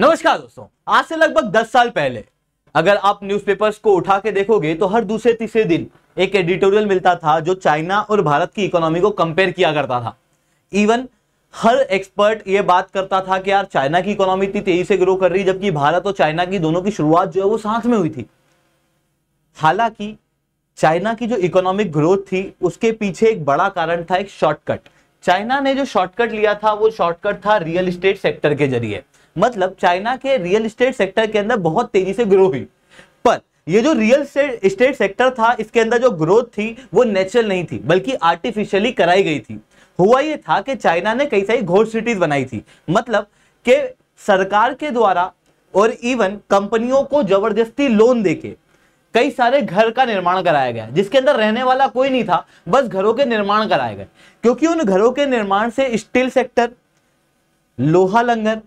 नमस्कार दोस्तों आज से लगभग दस साल पहले अगर आप न्यूज़पेपर्स को उठा के देखोगे तो हर दूसरे तीसरे दिन एक एडिटोरियल मिलता था जो चाइना और भारत की इकोनॉमी को कंपेयर किया करता था इवन हर एक्सपर्ट ये बात करता था कि यार चाइना की इकोनॉमी इतनी तेजी से ग्रो कर रही जबकि भारत और चाइना की दोनों की शुरुआत जो है वो साथ में हुई थी हालांकि चाइना की जो इकोनॉमिक ग्रोथ थी उसके पीछे एक बड़ा कारण था एक शॉर्टकट चाइना ने जो शॉर्टकट लिया था वो शॉर्टकट था रियल इस्टेट सेक्टर के जरिए मतलब चाइना के रियल स्टेट सेक्टर के अंदर बहुत तेजी से ग्रो हुई पर ये जो रियल स्टेट सेक्टर था इसके अंदर जो ग्रोथ थी वो नेचुरल नहीं थी बल्कि आर्टिफिशियली कराई गई थी हुआ ये था कि चाइना ने कई सारी घोर सिटीज बनाई थी मतलब के सरकार के द्वारा और इवन कंपनियों को जबरदस्ती लोन देके कई सारे घर का निर्माण कराया गया जिसके अंदर रहने वाला कोई नहीं था बस घरों के निर्माण कराए गए क्योंकि उन घरों के निर्माण से स्टील सेक्टर लोहा लंगर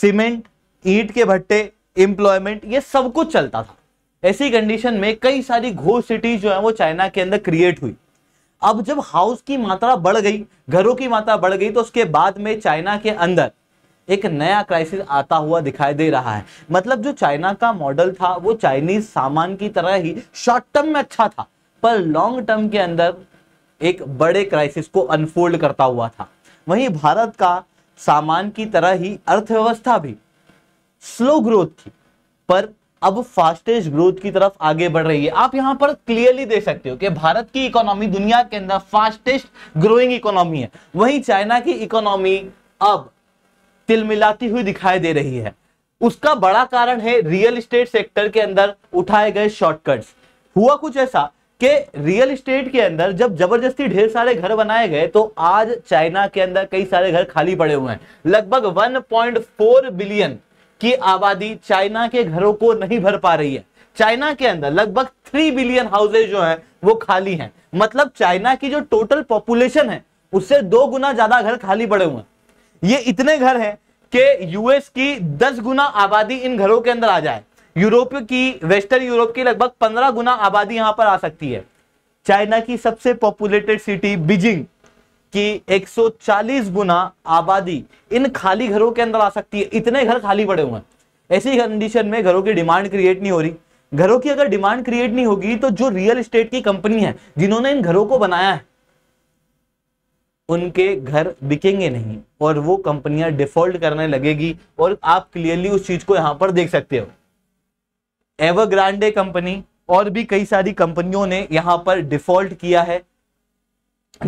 सीमेंट ईट के भट्टे इंप्लॉयमेंट ये सब कुछ चलता था ऐसी कंडीशन में कई सारी घो सिटीज जो है वो चाइना के अंदर क्रिएट हुई अब जब हाउस की मात्रा बढ़ गई घरों की मात्रा बढ़ गई तो उसके बाद में चाइना के अंदर एक नया क्राइसिस आता हुआ दिखाई दे रहा है मतलब जो चाइना का मॉडल था वो चाइनीज सामान की तरह ही शॉर्ट टर्म में अच्छा था पर लॉन्ग टर्म के अंदर एक बड़े क्राइसिस को अनफोल्ड करता हुआ था वहीं भारत का सामान की तरह ही अर्थव्यवस्था भी स्लो ग्रोथ थी पर अब फास्टेस्ट ग्रोथ की तरफ आगे बढ़ रही है आप यहां पर क्लियरली देख सकते हो कि भारत की इकोनॉमी दुनिया के अंदर फास्टेस्ट ग्रोइंग इकोनॉमी है वहीं चाइना की इकोनॉमी अब तिलमिलाती हुई दिखाई दे रही है उसका बड़ा कारण है रियल स्टेट सेक्टर के अंदर उठाए गए शॉर्टकट्स हुआ कुछ ऐसा कि रियल इस्टेट के अंदर जब जबरदस्ती ढेर सारे घर बनाए गए तो आज चाइना के अंदर कई सारे घर खाली पड़े हुए हैं लगभग 1.4 बिलियन की आबादी चाइना के घरों को नहीं भर पा रही है चाइना के अंदर लगभग थ्री बिलियन हाउसेज जो है वो खाली हैं मतलब चाइना की जो टोटल पॉपुलेशन है उससे दो गुना ज्यादा घर खाली पड़े हुए हैं ये इतने घर हैं कि यूएस की दस गुना आबादी इन घरों के अंदर आ जाए यूरोप की वेस्टर्न यूरोप की लगभग पंद्रह गुना आबादी यहां पर आ सकती है चाइना की सबसे पॉपुलेटेड सिटी बीजिंग की 140 गुना आबादी इन खाली घरों के अंदर आ सकती है इतने घर खाली पड़े हुए हैं ऐसी कंडीशन में घरों की डिमांड क्रिएट नहीं हो रही घरों की अगर डिमांड क्रिएट नहीं होगी तो जो रियल एस्टेट की कंपनी है जिन्होंने इन घरों को बनाया है उनके घर बिकेंगे नहीं और वो कंपनियां डिफॉल्ट करने लगेगी और आप क्लियरली उस चीज को यहां पर देख सकते हो एवरग्रांडे कंपनी और भी कई सारी कंपनियों ने यहां पर डिफॉल्ट किया है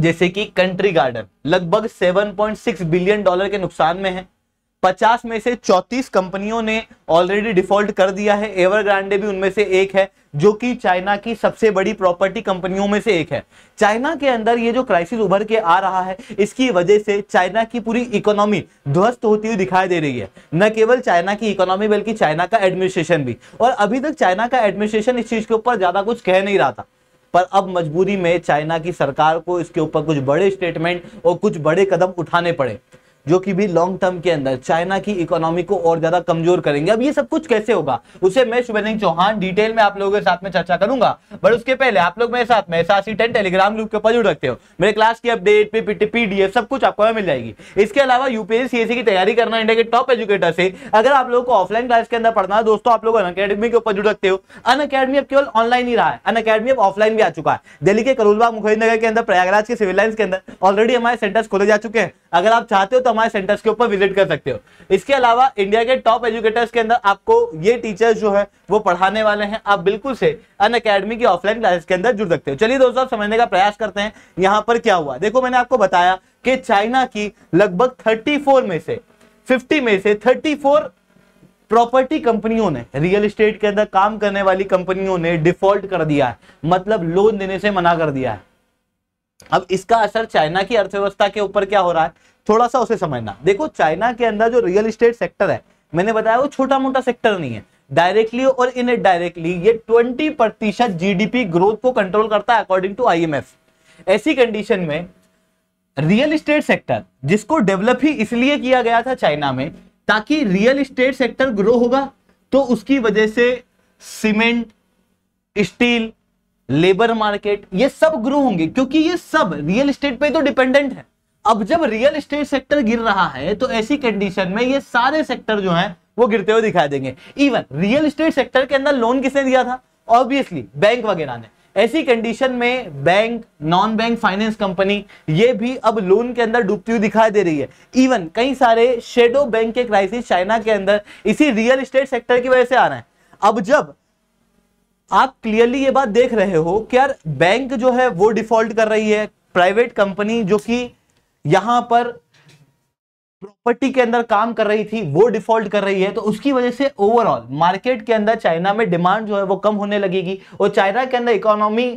जैसे कि कंट्री गार्डन लगभग 7.6 बिलियन डॉलर के नुकसान में है 50 में से 34 कंपनियों ने ऑलरेडी डिफॉल्ट कर दिया है एवरग्रांडे भी उनमें से एक है जो कि चाइना की सबसे बड़ी प्रॉपर्टी कंपनियों में से एक है चाइना के अंदर ये जो क्राइसिस उभर के आ रहा है इसकी वजह से चाइना की पूरी इकोनॉमी ध्वस्त होती हुई दिखाई दे रही है न केवल चाइना की इकोनॉमी बल्कि चाइना का एडमिनिस्ट्रेशन भी और अभी तक चाइना का एडमिनिस्ट्रेशन इस चीज के ऊपर ज्यादा कुछ कह नहीं रहा था पर अब मजबूरी में चाइना की सरकार को इसके ऊपर कुछ बड़े स्टेटमेंट और कुछ बड़े कदम उठाने पड़े जो कि भी लॉन्ग टर्म के अंदर चाइना की इकोनॉमी को और ज्यादा कमजोर करेंगे अब ये सब कुछ कैसे होगा उसे मैं शुभेंद्र चौहान डिटेल में आप लोगों के साथ में चर्चा करूंगा बट उसके पहले आप लोग मेरे साथ में एसआरसी टेन टेलीग्राम ग्रुप के ऊपर जुड़ रखते हो मेरे क्लास की अपडेट पीपीटी पीडीएफ सब कुछ आपको मिल जाएगी इसके अलावा यूपीएससी सीएससी e की तैयारी करना इंडिया के टॉप एजुकेटर से अगर आप लोगों को ऑफलाइन क्लास के अंदर पढ़ना है दोस्तों आप लोग अन अकेडमी के ऊपर जुड़ रखते हो अन अकेडमी अब केवल ऑनलाइन ही रहा है अन अकेडमी अब ऑफलाइन भी आ चुका है दिल्ली के करूलबाग मुखर्जी नगर के अंदर प्रयागराज के सिविल लाइन के अंदर ऑलरेडी हमारे सेंटर्स खोले जा चुके हैं अगर आप चाहते हो तो हमारे सेंटर्स के ऊपर विजिट कर सकते हो इसके अलावा इंडिया के टॉप एजुकेटर्स के अंदर आपको ये टीचर्स जो है वो पढ़ाने वाले हैं आप बिल्कुल से अन अकेडमी की ऑफलाइन क्लासेस के अंदर जुड़ सकते हो चलिए दोस्तों आप समझने का प्रयास करते हैं यहाँ पर क्या हुआ देखो मैंने आपको बताया कि चाइना की लगभग थर्टी में से फिफ्टी में से थर्टी प्रॉपर्टी कंपनियों ने रियल एस्टेट के अंदर काम करने वाली कंपनियों ने डिफॉल्ट कर दिया है मतलब लोन देने से मना कर दिया है अब इसका असर चाइना की अर्थव्यवस्था के ऊपर क्या हो रहा है थोड़ा सा उसे समझना देखो चाइना के अंदर जो रियल इस्टेट सेक्टर है मैंने बताया वो छोटा मोटा सेक्टर नहीं है डायरेक्टली और इनडायरेक्टली ये ट्वेंटी प्रतिशत जीडीपी ग्रोथ को कंट्रोल करता है अकॉर्डिंग टू आईएमएफ ऐसी कंडीशन में रियल इस्टेट सेक्टर जिसको डेवलप ही इसलिए किया गया था चाइना में ताकि रियल इस्टेट सेक्टर ग्रो होगा तो उसकी वजह से सीमेंट स्टील लेबर मार्केट ये सब ग्रो होंगे क्योंकि ये सब रियल स्टेट पे तो डिपेंडेंट है अब जब रियल स्टेट सेक्टर गिर रहा है तो ऐसी कंडीशन में ये सारे सेक्टर जो हैं वो गिरते हुए दिखाई देंगे इवन रियल स्टेट सेक्टर के अंदर लोन किसने दिया था ऑब्वियसली बैंक वगैरह ने ऐसी कंडीशन में bank non bank finance company ये भी अब लोन के अंदर डूबती हुई दिखाई दे रही है इवन कई सारे शेडो बैंक के क्राइसिस चाइना के अंदर इसी रियल स्टेट सेक्टर की वजह से आ रहे हैं अब जब आप क्लियरली ये बात देख रहे हो कि यार बैंक जो है वो डिफॉल्ट कर रही है प्राइवेट कंपनी जो कि यहां पर प्रॉपर्टी के अंदर काम कर रही थी वो डिफॉल्ट कर रही है तो उसकी वजह से ओवरऑल मार्केट के अंदर चाइना में डिमांड जो है वो कम होने लगेगी और चाइना के अंदर इकोनॉमी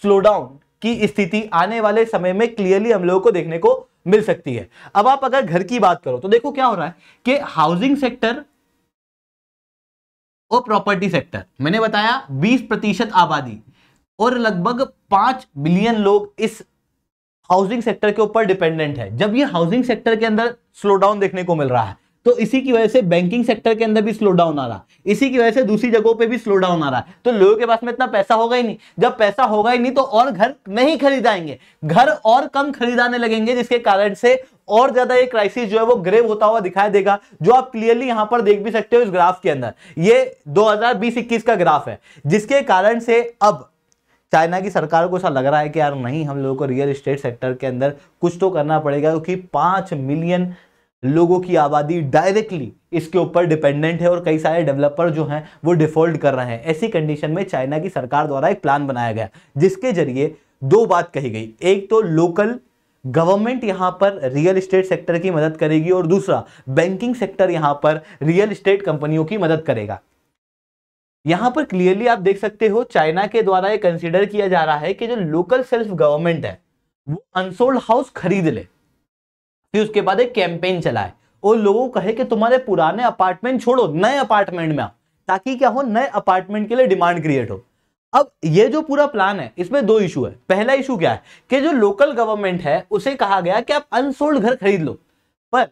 स्लोडाउन की स्थिति आने वाले समय में क्लियरली हम लोगों को देखने को मिल सकती है अब आप अगर घर की बात करो तो देखो क्या हो रहा है कि हाउसिंग सेक्टर और प्रॉपर्टी सेक्टर मैंने बताया 20 प्रतिशत आबादी और लगभग पांच बिलियन लोग इस हाउसिंग सेक्टर के ऊपर डिपेंडेंट है जब ये हाउसिंग सेक्टर के अंदर स्लो डाउन देखने को मिल रहा है तो इसी की वजह से बैंकिंग सेक्टर के अंदर भी स्लो डाउन आ रहा है इसी की वजह से दूसरी जगहों पे भी स्लो डाउन आ रहा है तो लोगों के पास में इतना पैसा होगा ही नहीं जब पैसा होगा ही नहीं तो और घर नहीं खरीदाएंगे घर और कम खरीदाने लगेंगे जिसके कारण से और ज्यादा ये क्राइसिस जो है वो ग्रेव होता हुआ दिखाई देगा जो आप क्लियरली यहां पर देख भी सकते हो इस ग्राफ के अंदर ये दो हजार का ग्राफ है जिसके कारण से अब चाइना की सरकार को ऐसा लग रहा है कि यार नहीं हम लोगों को रियल इस्टेट सेक्टर के अंदर कुछ तो करना पड़ेगा क्योंकि पांच मिलियन लोगों की आबादी डायरेक्टली इसके ऊपर डिपेंडेंट है और कई सारे डेवलपर जो हैं वो डिफॉल्ट कर रहे हैं ऐसी कंडीशन में चाइना की सरकार द्वारा एक प्लान बनाया गया जिसके जरिए दो बात कही गई एक तो लोकल गवर्नमेंट यहां पर रियल इस्टेट सेक्टर की मदद करेगी और दूसरा बैंकिंग सेक्टर यहां पर रियल इस्टेट कंपनियों की मदद करेगा यहां पर क्लियरली आप देख सकते हो चाइना के द्वारा ये कंसिडर किया जा रहा है कि जो लोकल सेल्फ गवर्नमेंट है वो अनसोल्ड हाउस खरीद ले फिर उसके बाद एक कैंपेन चलाए और लोगों कहे कि तुम्हारे पुराने अपार्टमेंट छोड़ो नए अपार्टमेंट में ताकि क्या हो नए अपार्टमेंट के लिए डिमांड क्रिएट हो अब ये जो पूरा प्लान है इसमें दो इशू है पहला इशू क्या है कि जो लोकल गवर्नमेंट है उसे कहा गया कि आप अनसोल्ड घर खरीद लो पर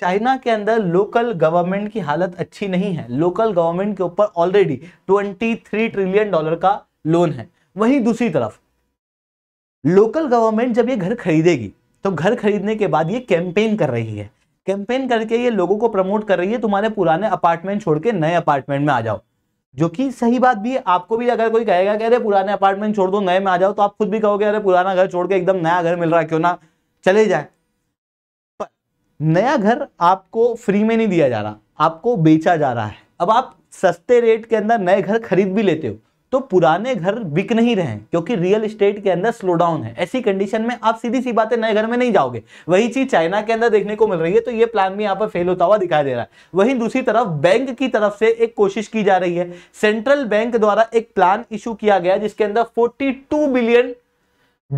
चाइना के अंदर लोकल गवर्नमेंट की हालत अच्छी नहीं है लोकल गवर्नमेंट के ऊपर ऑलरेडी 23 ट्रिलियन डॉलर का लोन है वहीं दूसरी तरफ लोकल गवर्नमेंट जब ये घर खरीदेगी तो घर खरीदने के बाद ये कैंपेन कर रही है कैंपेन करके ये लोगों को प्रमोट कर रही है तुम्हारे पुराने अपार्टमेंट छोड़ के नए अपार्टमेंट में आ जाओ जो कि सही बात भी है आपको भी अगर कोई कहेगा कि अरे पुराने अपार्टमेंट छोड़ दो नए में आ जाओ तो आप खुद भी कहोगे अरे पुराना घर छोड़ के एकदम नया घर मिल रहा है क्यों ना चले जाए पर नया घर आपको फ्री में नहीं दिया जा रहा आपको बेचा जा रहा है अब आप सस्ते रेट के अंदर नए घर खरीद भी लेते हो तो पुराने घर बिक नहीं रहे क्योंकि रियल इस्टेट के अंदर स्लो डाउन है ऐसी कंडीशन में आप सीधी सी बातें नए घर में नहीं जाओगे वही चीज चाइना के अंदर देखने को मिल रही है तो ये प्लान भी यहाँ पर फेल होता हुआ दिखाई दे रहा है वहीं दूसरी तरफ बैंक की तरफ से एक कोशिश की जा रही है सेंट्रल बैंक द्वारा एक प्लान इशू किया गया जिसके अंदर फोर्टी बिलियन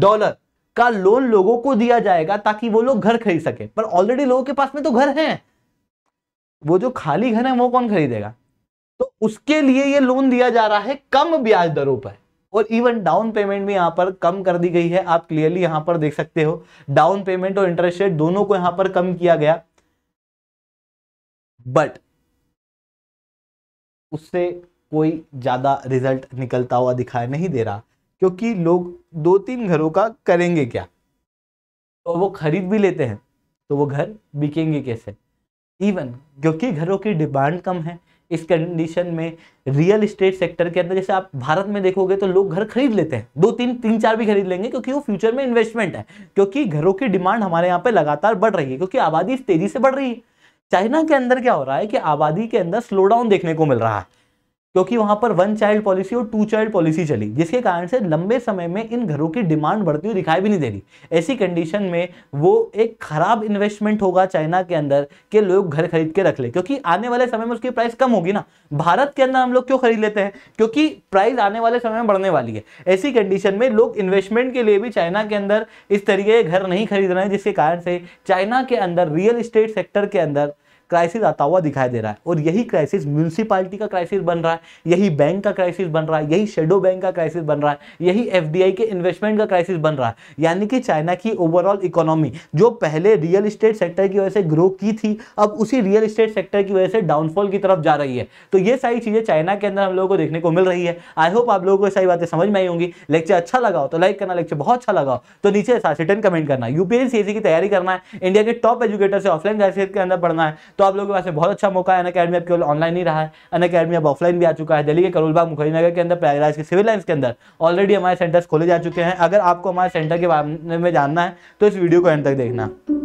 डॉलर का लोन लोगों को दिया जाएगा ताकि वो लोग घर खरीद सके पर ऑलरेडी लोगों के पास में तो घर है वो जो खाली घर है वो कौन खरीदेगा तो उसके लिए ये लोन दिया जा रहा है कम ब्याज दरों पर और इवन डाउन पेमेंट भी यहाँ पर कम कर दी गई है आप क्लियरली यहाँ पर देख सकते हो डाउन पेमेंट और इंटरेस्ट रेट दोनों को यहाँ पर कम किया गया बट उससे कोई ज़्यादा रिजल्ट निकलता हुआ दिखाई नहीं दे रहा क्योंकि लोग दो तीन घरों का करेंगे क्या तो वो खरीद भी लेते हैं तो वो घर बिकेंगे कैसे इवन क्योंकि घरों की डिमांड कम है इस कंडीशन में रियल इस्टेट सेक्टर के अंदर जैसे आप भारत में देखोगे तो लोग घर खरीद लेते हैं दो तीन तीन चार भी खरीद लेंगे क्योंकि वो फ्यूचर में इन्वेस्टमेंट है क्योंकि घरों की डिमांड हमारे यहाँ पे लगातार बढ़ रही है क्योंकि आबादी इस तेजी से बढ़ रही है चाइना के अंदर क्या हो रहा है कि आबादी के अंदर स्लो डाउन देखने को मिल रहा है क्योंकि वहां पर वन चाइल्ड पॉलिसी और टू चाइल्ड पॉलिसी चली जिसके कारण से लंबे समय में इन घरों की डिमांड बढ़ती हुई दिखाई भी नहीं दे रही ऐसी कंडीशन में वो एक खराब इन्वेस्टमेंट होगा चाइना के अंदर कि लोग घर खरीद के रख ले क्योंकि आने वाले समय में उसकी प्राइस कम होगी ना भारत के अंदर हम लोग क्यों खरीद लेते हैं क्योंकि प्राइस आने वाले समय में बढ़ने वाली है ऐसी कंडीशन में लोग इन्वेस्टमेंट के लिए भी चाइना के अंदर इस तरीके के घर नहीं खरीद रहे हैं जिसके कारण से चाइना के अंदर रियल इस्टेट सेक्टर के अंदर क्राइसिस आता हुआ दिखाई दे रहा है और यही क्राइसिस म्यूनसिपालिटी का क्राइसिस बन रहा है यही बैंक का क्राइसिस बन रहा है यही शेडो बैंक का क्राइसिस बन रहा है यही एफ के इन्वेस्टमेंट का क्राइसिस बन रहा है यानी कि चाइना की ओवरऑल इकोनॉमी जो पहले रियल इस्टेट सेक्टर की वजह से ग्रो की थी अब उसी रियल इस्टेट सेक्टर की वजह से डाउनफॉल की तरफ जा रही है तो ये सारी चीज़ें चाइना के अंदर हम लोगों को देखने को मिल रही है आई होप आप लोगों को सारी बातें समझ में आई होंगी लेक्चर अच्छा लगाओ तो लाइक करना लेक्चर बहुत अच्छा लगाओ तो नीचे ऐसा रिटर्न कमेंट करना यूपीएससी की तैयारी करना है इंडिया के टॉप एजुकेटर से ऑफलाइन क्लासेस के अंदर पढ़ना है तो तो आप लोगों के पास बहुत अच्छा मौका है अन अकेडमी अब केवल ऑनलाइन ही रहा है अन अकेडमी अब ऑफलाइन भी आ चुका है दिल्ली के करोलबाग मुखर्जी नगर के अंदर प्रयागराज के सिविल लाइन्स के अंदर ऑलरेडी हमारे सेंटर्स खोले जा चुके हैं अगर आपको हमारे सेंटर के बारे में जानना है तो इस वीडियो को एंड तक देखना